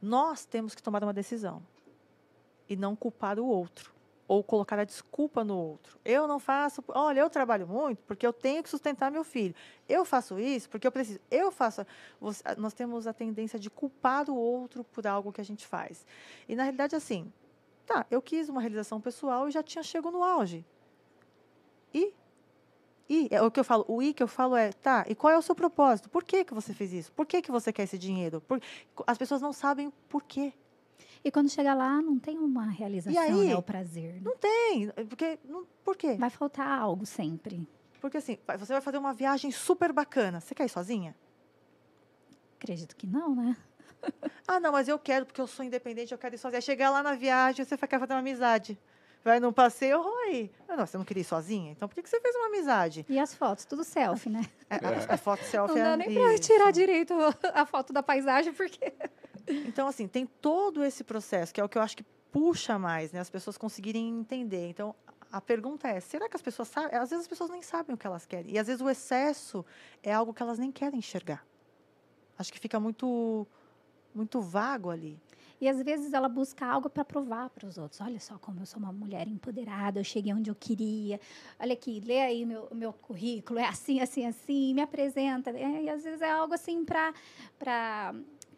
Nós temos que tomar uma decisão e não culpar o outro ou colocar a desculpa no outro. Eu não faço, olha, eu trabalho muito porque eu tenho que sustentar meu filho. Eu faço isso porque eu preciso. Eu faço. Nós temos a tendência de culpar o outro por algo que a gente faz. E na realidade assim, tá, eu quis uma realização pessoal e já tinha chego no auge. E e é o que eu falo, o i que eu falo é, tá, e qual é o seu propósito? Por que, que você fez isso? Por que, que você quer esse dinheiro? Por... As pessoas não sabem por quê. E quando chega lá, não tem uma realização, aí, né, o prazer. Né? Não tem, porque, não, por quê? Vai faltar algo sempre. Porque assim, você vai fazer uma viagem super bacana, você quer ir sozinha? Acredito que não, né? ah, não, mas eu quero, porque eu sou independente, eu quero ir sozinha. Chegar lá na viagem, você quer fazer uma amizade vai num passeio, oi. Ah, não, você não queria ir sozinha? Então por que, que você fez uma amizade? E as fotos, tudo selfie, né? É, a, a foto selfie Não dá é nem para tirar direito a foto da paisagem, porque. Então, assim, tem todo esse processo, que é o que eu acho que puxa mais, né? As pessoas conseguirem entender. Então, a pergunta é: será que as pessoas sabem? Às vezes as pessoas nem sabem o que elas querem. E às vezes o excesso é algo que elas nem querem enxergar. Acho que fica muito, muito vago ali. E às vezes ela busca algo para provar para os outros. Olha só como eu sou uma mulher empoderada, eu cheguei onde eu queria. Olha aqui, lê aí meu, meu currículo, é assim, assim, assim, me apresenta. É, e às vezes é algo assim para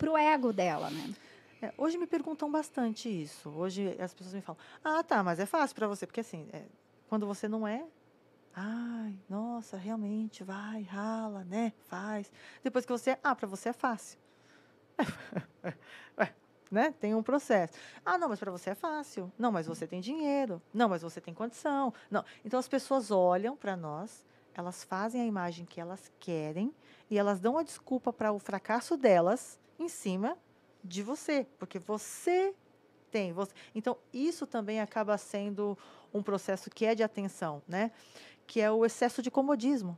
o ego dela, né? É, hoje me perguntam bastante isso. Hoje as pessoas me falam: Ah, tá, mas é fácil para você, porque assim, é, quando você não é, ai, nossa, realmente, vai, rala, né, faz. Depois que você é, ah, para você é fácil. É, é, né? Tem um processo. Ah, não, mas para você é fácil. Não, mas você tem dinheiro. Não, mas você tem condição. Não. Então as pessoas olham para nós, elas fazem a imagem que elas querem e elas dão a desculpa para o fracasso delas em cima de você, porque você tem. Você... Então isso também acaba sendo um processo que é de atenção, né? Que é o excesso de comodismo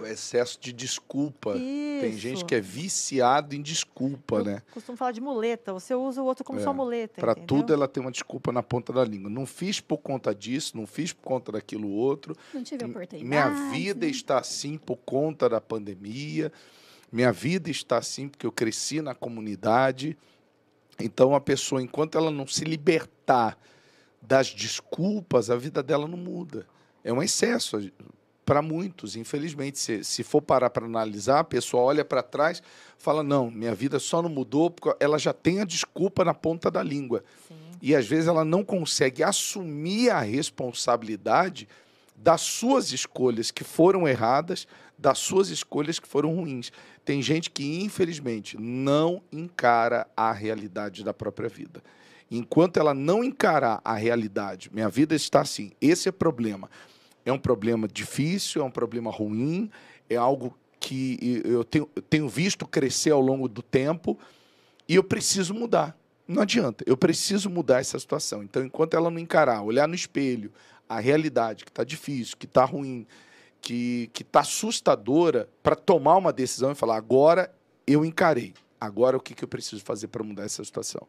o excesso de desculpa. Isso. Tem gente que é viciado em desculpa, Eu né? Costumo falar de muleta. Você usa o outro como é. sua muleta. Para tudo ela tem uma desculpa na ponta da língua. Não fiz por conta disso, não fiz por conta daquilo outro. Não tive oportunidade. Minha vida está assim por conta da pandemia. Minha vida está assim porque eu cresci na comunidade. Então a pessoa, enquanto ela não se libertar das desculpas, a vida dela não muda. É um excesso para muitos, infelizmente. Se, se for parar para analisar, a pessoa olha para trás, fala: não, minha vida só não mudou, porque ela já tem a desculpa na ponta da língua. Sim. E às vezes ela não consegue assumir a responsabilidade das suas escolhas que foram erradas, das suas escolhas que foram ruins. Tem gente que, infelizmente, não encara a realidade da própria vida. Enquanto ela não encarar a realidade, minha vida está assim, esse é problema é um problema difícil, é um problema ruim, é algo que eu tenho, eu tenho visto crescer ao longo do tempo e eu preciso mudar. Não adianta, eu preciso mudar essa situação. Então, enquanto ela não encarar, olhar no espelho a realidade que está difícil, que está ruim, que está assustadora, para tomar uma decisão e falar: agora eu encarei, agora o que, que eu preciso fazer para mudar essa situação?